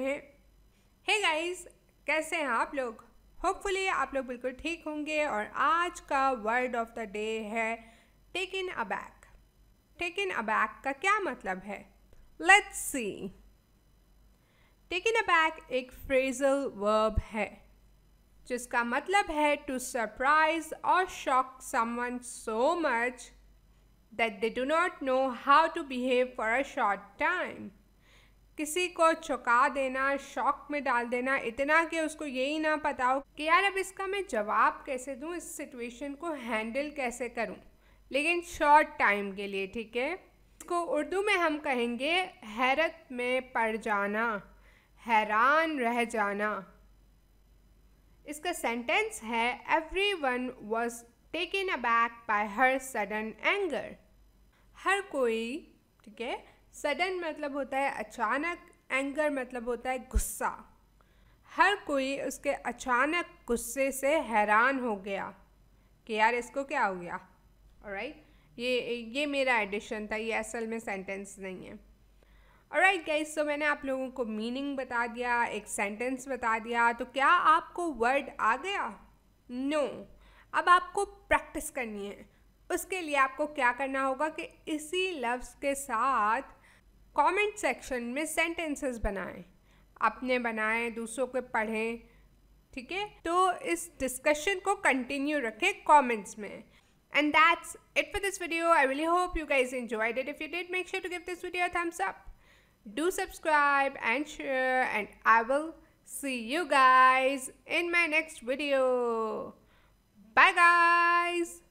Hey guys कैसे हैं आप लोग होपफुली आप लोग बिल्कुल ठीक होंगे और आज का वर्ड ऑफ द डे है take in a back take in a back का क्या मतलब है let's see take in a back एक फ्रेजल वर्ब है जिसका मतलब है टू सरप्राइज और shock someone so much that they do not know how to behave for a short time किसी को चौंका देना शौक में डाल देना इतना कि उसको यही ना पता हो कि यार अब इसका मैं जवाब कैसे दूँ इस सिचुएशन को हैंडल कैसे करूँ लेकिन शॉर्ट टाइम के लिए ठीक है इसको उर्दू में हम कहेंगे हैरत में पड़ जाना हैरान रह जाना इसका सेंटेंस है everyone was taken aback by her sudden anger हर कोई ठीक है सडन मतलब होता है अचानक एंगर मतलब होता है गुस्सा हर कोई उसके अचानक गुस्से से हैरान हो गया कि यार इसको क्या हो गया राइट ये ये मेरा एडिशन था ये असल में सेंटेंस नहीं है और राइट गाइज तो मैंने आप लोगों को मीनिंग बता दिया एक सेंटेंस बता दिया तो क्या आपको वर्ड आ गया नो no. अब आपको प्रैक्टिस करनी है उसके लिए आपको क्या करना होगा कि इसी लफ्ज़ के साथ कमेंट सेक्शन में सेंटेंसेस बनाएं अपने बनाएं दूसरों के पढ़ें ठीक है तो इस डिस्कशन को कंटिन्यू रखें कमेंट्स में and that's it for this video I will hope you guys enjoyed it if you did make sure to give this video thumbs up do subscribe and share and I will see you guys in my next video bye guys